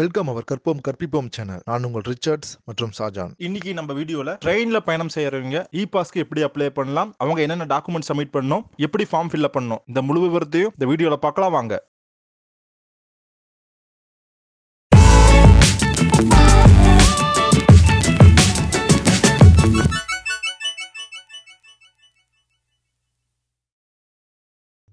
welcome அவர் கற்போம் கற்பிப்போம் channel நான் உங்கள் ரிச்சர்ட்ஸ் மற்றும் சாஜான் இன்னைக்கு நம்ம வீடியோல ட்ரெயின்ல பயணம் செய்யறவங்க இ பாஸ்க்கு எப்படி அப்ளை பண்ணலாம் அவங்க என்னென்ன டாக்குமெண்ட் சப்மிட் பண்ணணும் எப்படி ஃபார்ம் ஃபில்லப் பண்ணணும் இந்த முழு விவரத்தையும் இந்த வீடியோல பார்க்கலாம் வாங்க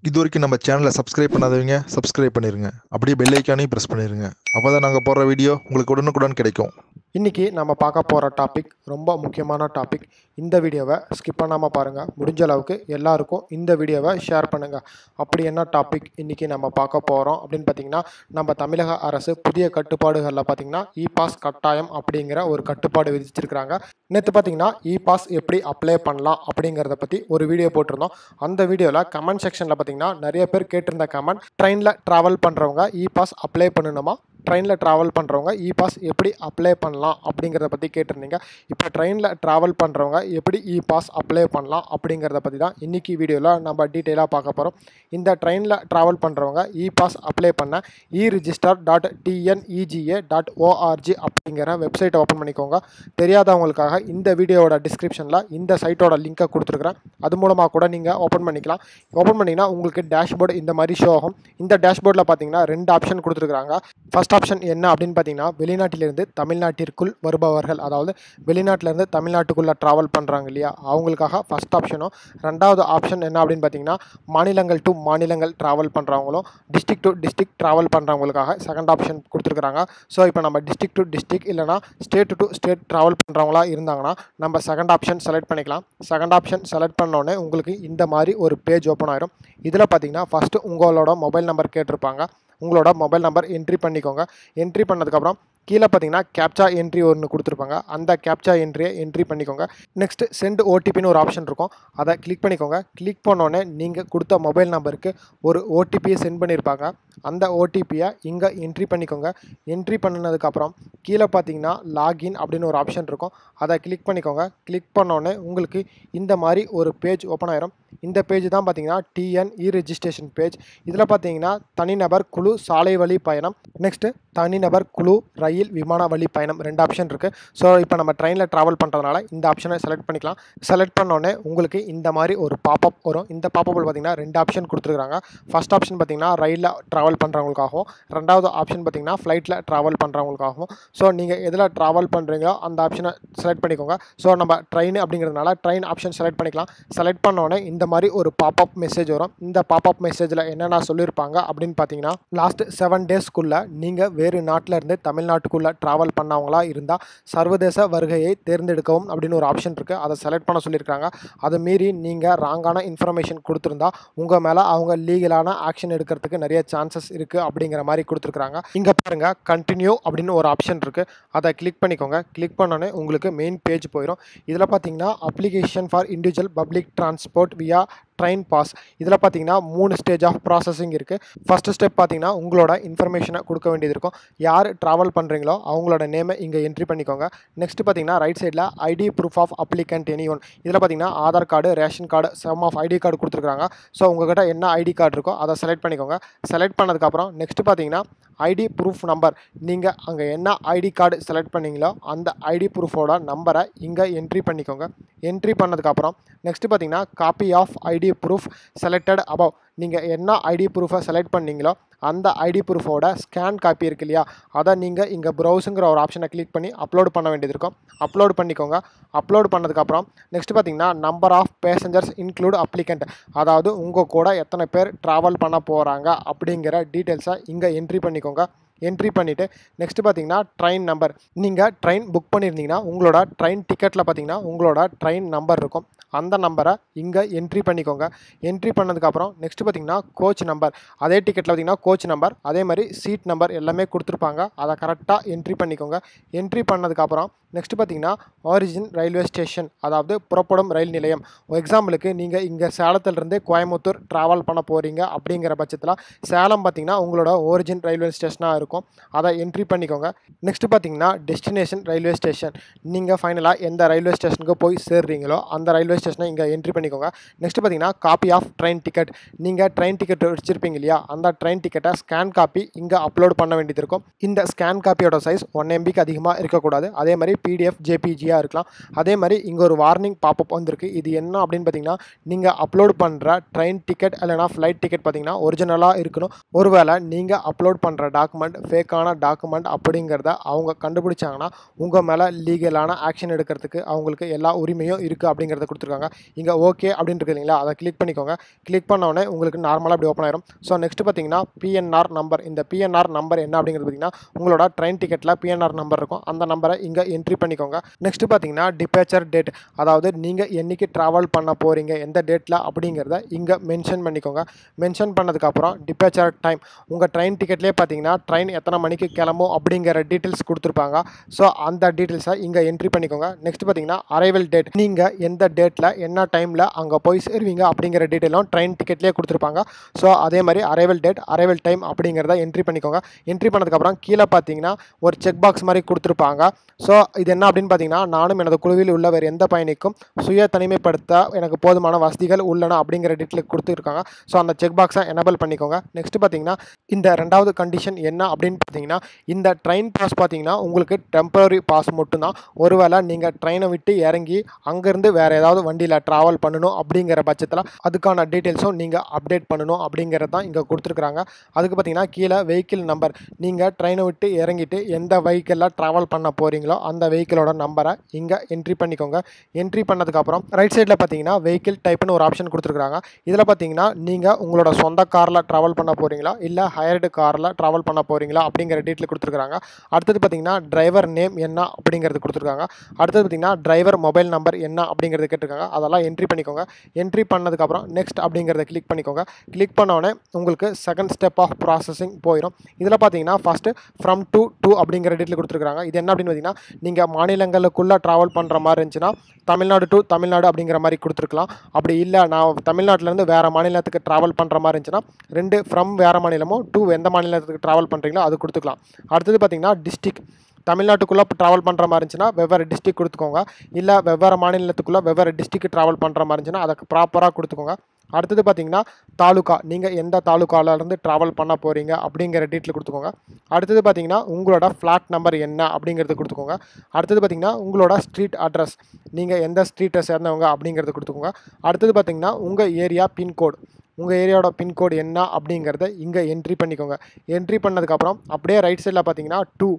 இது வரைக்கும் நம்ம சேனலை சப்ஸ்கிரைப் பண்ணாதவங்க சப்ஸ்கிரைப் பண்ணிடுங்க அப்படியே பெல்லைக்கானையும் ப்ரெஸ் பண்ணிடுங்க அப்போ தான் நாங்கள் போடுற வீடியோ உங்களுக்கு உடனுக்குடன் கிடைக்கும் இன்றைக்கி நம்ம பார்க்க போகிற டாபிக் ரொம்ப முக்கியமான டாபிக் இந்த வீடியோவை ஸ்கிப் பண்ணாமல் பாருங்கள் முடிஞ்ச அளவுக்கு எல்லாருக்கும் இந்த வீடியோவை ஷேர் பண்ணுங்கள் அப்படி என்ன டாபிக் இன்றைக்கி நம்ம பார்க்க போகிறோம் அப்படின்னு பார்த்திங்கன்னா நம்ம தமிழக அரசு புதிய கட்டுப்பாடுகளில் பார்த்திங்கன்னா இ பாஸ் கட்டாயம் அப்படிங்கிற ஒரு கட்டுப்பாடு விதிச்சிருக்கிறாங்க நேற்று பார்த்திங்கன்னா இ பாஸ் எப்படி அப்ளை பண்ணலாம் அப்படிங்கிறத பற்றி ஒரு வீடியோ போட்டிருந்தோம் அந்த வீடியோவில் கமெண்ட் செக்ஷனில் பார்த்திங்கன்னா நிறைய பேர் கேட்டிருந்த கமெண்ட் ட்ரெயினில் ட்ராவல் பண்ணுறவங்க இ பாஸ் அப்ளை பண்ணணுமா ட்ரெயினில் ட்ராவல் பண்ணுறவங்க இ பாஸ் எப்படி அப்ளை பண்ணலாம் அப்படிங்கிறத பற்றி கேட்டிருந்தீங்க இப்போ ட்ரெயினில் ட்ராவல் பண்ணுறவங்க எப்படி இ பாஸ் அப்ளை பண்ணலாம் அப்படிங்கிறத பற்றி தான் இன்றைக்கி வீடியோவில் நம்ம டீட்டெயிலாக பார்க்க போகிறோம் இந்த ட்ரெயினில் ட்ராவல் பண்ணுறவங்க இ பாஸ் அப்ளை பண்ண e register dot TNEGA dot ORG அப்படிங்கிற வெப்சைட்டை ஓப்பன் பண்ணிக்கோங்க தெரியாதவங்களுக்காக இந்த வீடியோட டிஸ்கிரிப்ஷனில் இந்த சைட்டோட லிங்க்கை கொடுத்துருக்குறேன் அது மூலமாக கூட நீங்கள் ஓப்பன் பண்ணிக்கலாம் ஓப்பன் பண்ணிங்கன்னா உங்களுக்கு டேஷ்போர்டு இந்த மாதிரி ஷோ ஆகும் இந்த டேஷ்போர்டில் பார்த்தீங்கன்னா ரெண்டு ஆப்ஷன் கொடுத்துருக்குறாங்க ஃபஸ்ட் ஆப்ஷன் என்ன அப்படின்னு பார்த்தீங்கன்னா வெளிநாட்டிலிருந்து தமிழ்நாட்டிற்குள் வருபவர்கள் அதாவது வெளிநாட்டிலேருந்து தமிழ்நாட்டுக்குள்ளே ட்ராவல் பண்ணுறாங்க இல்லையா அவங்களுக்காக ஃபஸ்ட் ஆப்ஷனும் ரெண்டாவது ஆப்ஷன் என்ன அப்படின்னு பார்த்தீங்கன்னா மாநிலங்கள் டு மாநிலங்கள் ட்ராவல் பண்ணுறவங்களும் டிஸ்ட்ரிக் டு டிஸ்ட்ரிக் ட்ராவல் பண்ணுறவங்களுக்காக செகண்ட் ஆப்ஷன் கொடுத்துருக்குறாங்க ஸோ இப்போ நம்ம டிஸ்ட்ரிக் டு டிஸ்ட்ரிக் இல்லைனா ஸ்டேட் டு ஸ்டேட் ட்ராவல் பண்ணுறவங்களா இருந்தாங்கன்னா நம்ம செகண்ட் ஆப்ஷன் செலக்ட் பண்ணிக்கலாம் செகண்ட் ஆப்ஷன் செலக்ட் பண்ணோடனே உங்களுக்கு இந்த மாதிரி ஒரு பேஜ் ஓப்பன் ஆயிரும் இதில் பார்த்தீங்கன்னா ஃபஸ்ட்டு உங்களோட மொபைல் நம்பர் கேட்டிருப்பாங்க உங்களோட மொபைல் நம்பர் என்ட்ரி பண்ணிக்கோங்க என்ட்ரி பண்ணதுக்கப்புறம் கீழே பார்த்தீங்கன்னா கேப்சா என்ட்ரி ஒன்று கொடுத்துருப்பாங்க அந்த கேப்சா என்ட்ரியை என்ட்ரி பண்ணிக்கோங்க நெக்ஸ்ட் சென்ட் ஓடிபின்னு ஒரு ஆப்ஷன் இருக்கும் அதை கிளிக் பண்ணிக்கோங்க கிளிக் பண்ணோன்னே நீங்கள் கொடுத்த மொபைல் நம்பருக்கு ஒரு ஓடிபியை சென்ட் பண்ணியிருப்பாங்க அந்த ஓடிபியை இங்கே என்ட்ரி பண்ணிக்கோங்க என்ட்ரி பண்ணினதுக்கப்புறம் கீழே பார்த்தீங்கன்னா லாகின் அப்படின்னு ஒரு ஆப்ஷன் இருக்கும் அதை கிளிக் பண்ணிக்கோங்க கிளிக் பண்ணோடனே உங்களுக்கு இந்த மாதிரி ஒரு பேஜ் ஓப்பன் ஆயிரும் இந்த பேஜ் தான் பார்த்தீங்கன்னா டிஎன் இ ரெஜிஸ்ட்ரேஷன் பேஜ் இதில் பார்த்தீங்கன்னா தனிநபர் குழு சாலை வழி பயணம் நெக்ஸ்ட்டு தனிநபர் குழு ரயில் விமான வழி பயணம் ரெண்டு ஆப்ஷன் இருக்குது ஸோ இப்போ நம்ம ட்ரெயினில் ட்ராவல் பண்ணுறதுனால இந்த ஆப்ஷனை செலக்ட் பண்ணிக்கலாம் செலக்ட் பண்ணோடனே உங்களுக்கு இந்த மாதிரி ஒரு பாப்பப் வரும் இந்த பாப்பப்பில் பார்த்தீங்கன்னா ரெண்டு ஆப்ஷன் கொடுத்துருக்காங்க ஃபஸ்ட் ஆப்ஷன் பார்த்தீங்கன்னா ரயிலில் ட்ராவல் ட்ராவல் பண்ணுறவங்களுக்காகவும் ரெண்டாவது ஆப்ஷன் பார்த்திங்கன்னா ஃப்ளைட்டில் ட்ராவல் பண்ணுறவங்களுக்காகவும் ஸோ நீங்கள் எதில் ட்ராவல் பண்ணுறீங்களோ அந்த ஆப்ஷனை செலக்ட் பண்ணிக்கோங்க ஸோ நம்ம ட்ரெயின் அப்படிங்கிறதுனால ட்ரெயின் ஆப்ஷன் செலக்ட் பண்ணிக்கலாம் செலக்ட் பண்ணோடனே இந்த மாதிரி ஒரு பாப்அப் மெசேஜ் வரும் இந்த பாப்அப் மெசேஜில் என்னென்ன சொல்லியிருப்பாங்க அப்படின்னு பார்த்தீங்கன்னா லாஸ்ட் செவன் டேஸ்க்குள்ளே நீங்கள் வேறு நாட்டிலேருந்து தமிழ்நாட்டுக்குள்ளே ட்ராவல் பண்ணவங்களா இருந்தால் சர்வதேச வருகையை தேர்ந்தெடுக்கவும் அப்படின்னு ஒரு ஆப்ஷன் இருக்குது அதை செலக்ட் பண்ண சொல்லியிருக்காங்க அதை மீறி நீங்கள் ராங்கான இன்ஃபர்மேஷன் கொடுத்துருந்தா உங்கள் மேலே அவங்க லீகலான ஆக்ஷன் எடுக்கிறதுக்கு நிறைய சான்ஸ் சான்சஸ் இருக்குது அப்படிங்கிற மாதிரி கொடுத்துருக்குறாங்க இங்கே பாருங்க கண்டினியூ அப்படின்னு ஒரு ஆப்ஷன் இருக்குது அதை கிளிக் பண்ணிக்கோங்க கிளிக் பண்ணோன்னே உங்களுக்கு மெயின் பேஜ் போயிடும் இதில் பார்த்தீங்கன்னா application for individual public transport via train pass இதில் பார்த்தீங்கன்னா மூணு ஸ்டேஜ் ஆஃப் ப்ராசஸிங் இருக்குது ஃபஸ்ட்டு ஸ்டெப் பார்த்தீங்கன்னா உங்களோட இன்ஃபர்மேஷனை கொடுக்க வேண்டியது இருக்கும் யார் ட்ராவல் பண்ணுறீங்களோ அவங்களோட நேமை இங்கே என்ட்ரி பண்ணிக்கோங்க நெக்ஸ்ட் பார்த்தீங்கன்னா ரைட் சைடில் ID proof of applicant any one இதில் பார்த்தீங்கன்னா Aadhaar card ration card some of ID card கொடுத்துருக்காங்க ஸோ உங்கள்கிட்ட என்ன ஐடி கார்டு இருக்கோ அதை செலக்ட் பண்ணிக்கோங்க செலக்ட் பண்ணதுக்கப்புறம் நெக்ஸ்ட் பார்த்தீங்கன்னா ஐடி ப்ரூஃப் நம்பர் நீங்கள் அங்கே என்ன ஐடி கார்டு செலக்ட் பண்ணிங்களோ அந்த ஐடி ப்ரூஃபோட நம்பரை இங்கே என்ட்ரி பண்ணிக்கோங்க என்ட்ரி பண்ணதுக்கப்புறம் நெக்ஸ்ட் பார்த்தீங்கன்னா copy of ID proof selected above நீங்கள் என்ன ஐடி ப்ரூஃபை செலக்ட் பண்ணிங்களோ அந்த ஐடி ப்ரூஃபோட ஸ்கேன் காப்பி இருக்கு இல்லையா அதை நீங்கள் இங்கே ப்ரௌஸுங்கிற ஒரு ஆப்ஷனை கிளிக் பண்ணி அப்லோட் பண்ண வேண்டியது இருக்கும் அப்லோட் பண்ணிக்கோங்க அப்லோட் பண்ணதுக்கப்புறம் நெக்ஸ்ட் பார்த்தீங்கன்னா number of passengers include applicant அதாவது உங்கள் கூட எத்தனை பேர் ட்ராவல் பண்ண போகிறாங்க அப்படிங்கிற டீட்டெயில்ஸை இங்கே என்ட்ரி பண்ணிக்கோங்க என்ட்ரி பண்ணிவிட்டு நெக்ஸ்ட்டு பார்த்தீங்கன்னா ட்ரெயின் நம்பர் நீங்கள் ட்ரெயின் புக் பண்ணியிருந்தீங்கன்னா உங்களோட ட்ரெயின் டிக்கெட்டில் பார்த்தீங்கன்னா உங்களோட ட்ரெயின் நம்பர் இருக்கும் அந்த நம்பரை இங்கே என்ட்ரி பண்ணிக்கோங்க என்ட்ரி பண்ணதுக்கப்புறம் நெக்ஸ்ட்டு பார்த்தீங்கன்னா கோச் நம்பர் அதே டிக்கெட்டில் பார்த்தீங்கன்னா கோச் நம்பர் அதே மாதிரி சீட் நம்பர் எல்லாமே கொடுத்துருப்பாங்க அதை கரெக்டாக என்ட்ரி பண்ணிக்கோங்க என்ட்ரி பண்ணதுக்கப்புறம் நெக்ஸ்ட்டு பார்த்தீங்கன்னா ஆரிஜின் ரயில்வே ஸ்டேஷன் அதாவது புறப்படும் ரயில் நிலையம் எக்ஸாம்பிளுக்கு நீங்கள் இங்கே சேலத்திலிருந்து கோயம்புத்தூர் ட்ராவல் பண்ண போகிறீங்க அப்படிங்கிற பட்சத்தில் சேலம் பார்த்திங்கன்னா உங்களோட ஒரிஜின் ரயில்வே ஸ்டேஷனாக இருக்கும் இருக்கும் அதை என்ட்ரி பண்ணிக்கோங்க நெக்ஸ்ட் பார்த்தீங்கன்னா டெஸ்டினேஷன் ரயில்வே ஸ்டேஷன் நீங்கள் ஃபைனலாக எந்த ரயில்வே ஸ்டேஷனுக்கு போய் சேர்றீங்களோ அந்த ரயில்வே ஸ்டேஷனை இங்கே என்ட்ரி பண்ணிக்கோங்க நெக்ஸ்ட் பார்த்தீங்கன்னா காப்பி ஆஃப் ட்ரெயின் டிக்கெட் நீங்கள் ட்ரெயின் டிக்கெட் வச்சுருப்பீங்க இல்லையா அந்த ட்ரெயின் டிக்கெட்டை ஸ்கேன் காப்பி இங்கே அப்லோட் பண்ண வேண்டியது இருக்கும் இந்த ஸ்கேன் காப்பியோட சைஸ் ஒன் எம்பிக்கு அதிகமாக இருக்கக்கூடாது அதே மாதிரி பிடிஎஃப் ஜேபிஜியாக இருக்கலாம் அதே மாதிரி இங்கே ஒரு வார்னிங் பாப்பப் வந்திருக்கு இது என்ன அப்படின்னு பார்த்தீங்கன்னா நீங்கள் அப்லோட் பண்ணுற ட்ரெயின் டிக்கெட் இல்லைனா ஃப்ளைட் டிக்கெட் பார்த்தீங்கன்னா ஒரிஜினலாக இருக்கணும் ஒருவேளை நீங்கள் அப்லோட் பண்ணுற டாக்குமெண்ட் ஃபேக்கான டாக்குமெண்ட் அப்படிங்கிறத அவங்க கண்டுபிடிச்சாங்கன்னா உங்கள் மேலே லீகலான ஆக்ஷன் எடுக்கிறதுக்கு அவங்களுக்கு எல்லா உரிமையும் இருக்குது அப்படிங்கிறத கொடுத்துருக்காங்க இங்கே ஓகே அப்படின்னு இருக்குது இல்லைங்களா அதை கிளிக் பண்ணிக்கோங்க கிளிக் பண்ணோடனே உங்களுக்கு நார்மலாக அப்படி ஓப்பன் ஆயிரும் ஸோ நெக்ஸ்ட் பார்த்தீங்கன்னா பிஎன்ஆர் நம்பர் இந்த பிஎன்ஆர் நம்பர் என்ன அப்படிங்கிறது பார்த்தீங்கன்னா உங்களோட ட்ரெயின் டிக்கெட்டில் பிஎன்ஆர் நம்பர் இருக்கும் அந்த நம்பரை இங்கே என்ட்ரி பண்ணிக்கோங்க நெக்ஸ்ட் பார்த்தீங்கன்னா டிபேச்சர் டேட் அதாவது நீங்கள் என்றைக்கு ட்ராவல் பண்ண போகிறீங்க எந்த டேட்டில் அப்படிங்கிறத இங்கே மென்ஷன் பண்ணிக்கோங்க மென்ஷன் பண்ணதுக்கப்புறம் டிபேச்சர் டைம் உங்கள் ட்ரெயின் டிக்கெட்லேயே பார்த்தீங்கன்னா ட்ரெயின் ட்ரெயின் எத்தனை மணிக்கு கிளம்பும் அப்படிங்கிற டீட்டெயில்ஸ் கொடுத்துருப்பாங்க ஸோ அந்த டீட்டெயில்ஸை இங்கே என்ட்ரி பண்ணிக்கோங்க நெக்ஸ்ட் பார்த்தீங்கன்னா அரைவல் டேட் நீங்கள் எந்த டேட்டில் என்ன டைமில் அங்கே போய் சேருவீங்க அப்படிங்கிற டீட்டெயிலும் ட்ரெயின் டிக்கெட்லேயே கொடுத்துருப்பாங்க ஸோ அதே மாதிரி அரைவல் டேட் அரைவல் டைம் அப்படிங்கிறத என்ட்ரி பண்ணிக்கோங்க என்ட்ரி பண்ணதுக்கப்புறம் கீழே பார்த்தீங்கன்னா ஒரு செக் பாக்ஸ் மாதிரி கொடுத்துருப்பாங்க ஸோ இது என்ன அப்படின்னு பார்த்தீங்கன்னா நானும் எனது குழுவில் உள்ள வேறு எந்த பயணிக்கும் சுய தனிமைப்படுத்த எனக்கு போதுமான வசதிகள் உள்ளன அப்படிங்கிற டீட்டெயில் கொடுத்துருக்காங்க ஸோ அந்த செக் பாக்ஸை எனபிள் பண்ணிக்கோங்க நெக்ஸ்ட் பார்த்தீங்கன்னா இந்த ரெண்டாவது கண்டிஷன் என்ன அப்படின்னு பார்த்தீங்கன்னா இந்த ட்ரெயின் பாஸ் பார்த்தீங்கன்னா உங்களுக்கு டெம்பரரி பாஸ் மட்டும்தான் ஒருவேளை நீங்கள் ட்ரெயினை விட்டு இறங்கி அங்கேருந்து வேறு ஏதாவது வண்டியில் ட்ராவல் பண்ணணும் அப்படிங்கிற பட்சத்தில் அதுக்கான டீட்டெயில்ஸும் நீங்கள் அப்டேட் பண்ணணும் அப்படிங்கிறது தான் இங்கே கொடுத்துருக்குறாங்க அதுக்கு பார்த்தீங்கன்னா கீழே வெஹிக்கிள் நம்பர் நீங்கள் ட்ரெயினை விட்டு இறங்கிட்டு எந்த வெஹிக்கிளில் ட்ராவல் பண்ண போகிறீங்களோ அந்த வெஹிக்கிளோட நம்பரை இங்கே என்ட்ரி பண்ணிக்கோங்க என்ட்ரி பண்ணதுக்கப்புறம் ரைட் சைடில் பார்த்தீங்கன்னா வெஹிக்கிள் டைப்னு ஒரு ஆப்ஷன் கொடுத்துருக்குறாங்க இதில் பார்த்தீங்கன்னா நீங்கள் உங்களோட சொந்த காரில் ட்ராவல் பண்ண போகிறீங்களா இல்லை ஹயர்டு காரில் ட்ராவல் பண்ண போகிறீங்க போகிறீங்களா அப்படிங்கிற டீட்டெயில் கொடுத்துருக்காங்க அடுத்தது பார்த்திங்கன்னா டிரைவர் நேம் என்ன அப்படிங்கிறது கொடுத்துருக்காங்க அடுத்தது பார்த்திங்கன்னா டிரைவர் மொபைல் நம்பர் என்ன அப்படிங்கிறது கேட்டிருக்காங்க அதெல்லாம் என்ட்ரி பண்ணிக்கோங்க என்ட்ரி பண்ணதுக்கப்புறம் நெக்ஸ்ட் அப்படிங்கிறத கிளிக் பண்ணிக்கோங்க கிளிக் பண்ணோடனே உங்களுக்கு செகண்ட் ஸ்டெப் ஆஃப் ப்ராசஸிங் போயிடும் இதில் பார்த்தீங்கன்னா ஃபஸ்ட்டு ஃப்ரம் டூ டூ அப்படிங்கிற டேட்டில் கொடுத்துருக்காங்க இது என்ன அப்படின்னு பார்த்தீங்கன்னா நீங்கள் மாநிலங்களுக்குள்ளே ட்ராவல் பண்ணுற மாதிரி இருந்துச்சுன்னா தமிழ்நாடு டு தமிழ்நாடு அப்படிங்கிற மாதிரி கொடுத்துருக்கலாம் அப்படி இல்லை நான் தமிழ்நாட்டிலேருந்து வேறு மாநிலத்துக்கு ட்ராவல் பண்ணுற மாதிரி இருந்துச்சுன்னா ரெண்டு ஃப்ரம் வேறு மாநிலமும் டூ எந்த மாநிலத்துக்கு ட்ராவல் பண்ணுறீங்க பண்ணுறீங்களோ அது கொடுத்துக்கலாம் அடுத்தது பார்த்திங்கன்னா டிஸ்ட்ரிக் தமிழ்நாட்டுக்குள்ளே ட்ராவல் பண்ணுற மாதிரி இருந்துச்சுன்னா வெவ்வேறு டிஸ்ட்ரிக் கொடுத்துக்கோங்க இல்லை வெவ்வேறு மாநிலத்துக்குள்ளே வெவ்வேறு டிஸ்ட்ரிக் ட்ராவல் பண்ணுற மாதிரி இருந்துச்சுன்னா அதை ப்ராப்பராக கொடுத்துக்கோங்க அடுத்தது பார்த்திங்கன்னா தாலுக்கா நீங்கள் எந்த தாலுக்காவிலேருந்து ட்ராவல் பண்ண போகிறீங்க அப்படிங்கிற டீட்டில் கொடுத்துக்கோங்க அடுத்தது பார்த்திங்கன்னா உங்களோட ஃப்ளாட் நம்பர் என்ன அப்படிங்கிறது கொடுத்துக்கோங்க அடுத்தது பார்த்திங்கன்னா உங்களோட ஸ்ட்ரீட் அட்ரஸ் நீங்கள் எந்த ஸ்ட்ரீட்டை சேர்ந்தவங்க அப்படிங்கிறது கொடுத்துக்கோங்க அடுத்தது பார்த்திங்கன்னா உங்கள் ஏரியா பின்கோடு உங்கள் ஏரியாவோட பின்கோடு என்ன அப்படிங்கிறத இங்கே என்ட்ரி பண்ணிக்கோங்க என்ட்ரி பண்ணதுக்கப்புறம் அப்படியே ரைட் சைடில் பார்த்தீங்கன்னா டூ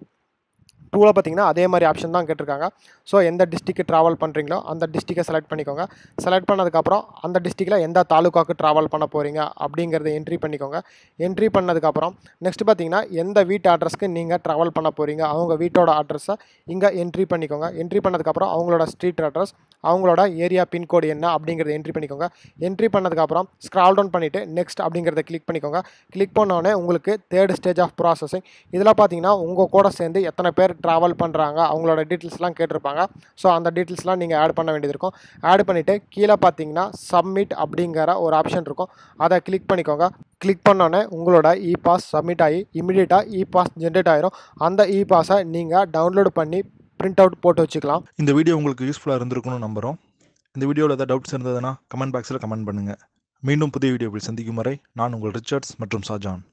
டூவில் பார்த்தீங்கன்னா அதே மாதிரி ஆப்ஷன் தான் கேட்டிருக்காங்க ஸோ எந்த டிஸ்ட்ரிக்கு ட்ராவல் பண்ணுறீங்களோ அந்த டிஸ்ட்ரிக்கை செலக்ட் பண்ணிக்கோங்க செலக்ட் பண்ணதுக்கப்புறம் அந்த டிஸ்ட்ரிக்டில் எந்த தாலுக்காவுக்கு ட்ராவல் பண்ண போகிறீங்க அப்படிங்கிறத என்ட்ரி பண்ணிக்கோங்க என்ட்ரி பண்ணதுக்கப்புறம் நெக்ஸ்ட் பார்த்தீங்கன்னா எந்த வீட்டு அட்ரஸ்க்கு நீங்கள் ட்ராவல் பண்ண போகிறீங்க அவங்க வீட்டோட அட்ரஸை இங்கே என்ட்ரி பண்ணிக்கோங்க என்ட்ரி பண்ணதுக்கப்புறம் அவங்களோட ஸ்ட்ரீட் அட்ரஸ் அவங்களோட ஏரியா பின்கோடு என்ன அப்படிங்கிறத என்ட்ரி பண்ணிக்கோங்க என்ட்ரி பண்ணதுக்கப்புறம் ஸ்க்ரால் டவுன் பண்ணிவிட்டு நெக்ஸ்ட் அப்படிங்கிறத கிளிக் பண்ணிக்கோங்க கிளிக் பண்ணோடனே உங்களுக்கு தேர்ட் ஸ்டேஜ் ஆஃப் ப்ராசஸிங் இதில் பார்த்தீங்கன்னா உங்கள் கூட சேர்ந்து எத்தனை பேர் ட்ராவல் பண்ணுறாங்க அவங்களோட டீட்டெயில்ஸ்லாம் கேட்டிருப்பாங்க ஸோ அந்த டீட்டெயில்ஸ்லாம் நீங்கள் ஆட் பண்ண வேண்டியது இருக்கும் ஆட் பண்ணிவிட்டு கீழே பார்த்தீங்கன்னா சப்மிட் அப்படிங்கிற ஒரு ஆப்ஷன் இருக்கும் அதை கிளிக் பண்ணிக்கோங்க கிளிக் பண்ணோன்னே உங்களோட இ பாஸ் சப்மிட் ஆகி இமிடியேட்டாக இ பாஸ் ஜென்ரேட் ஆகிரும் அந்த இ பாஸை நீங்கள் டவுன்லோட் பண்ணி பிரிண்ட் அவுட் போட்டு வச்சுக்கலாம் இந்த வீடியோ உங்களுக்கு யூஸ்ஃபுல்லாக இருந்திருக்கும்னு நம்புகிறோம் இந்த வீடியோவில் ஏதாவது டவுட்ஸ் இருந்ததுன்னா கமெண்ட் பாக்ஸில் கமெண்ட் பண்ணுங்கள் மீண்டும் புதிய வீடியோவில் சந்திக்கும் வரை நான் உங்கள் ரிச்சர்ட்ஸ் மற்றும் ஷாஜான்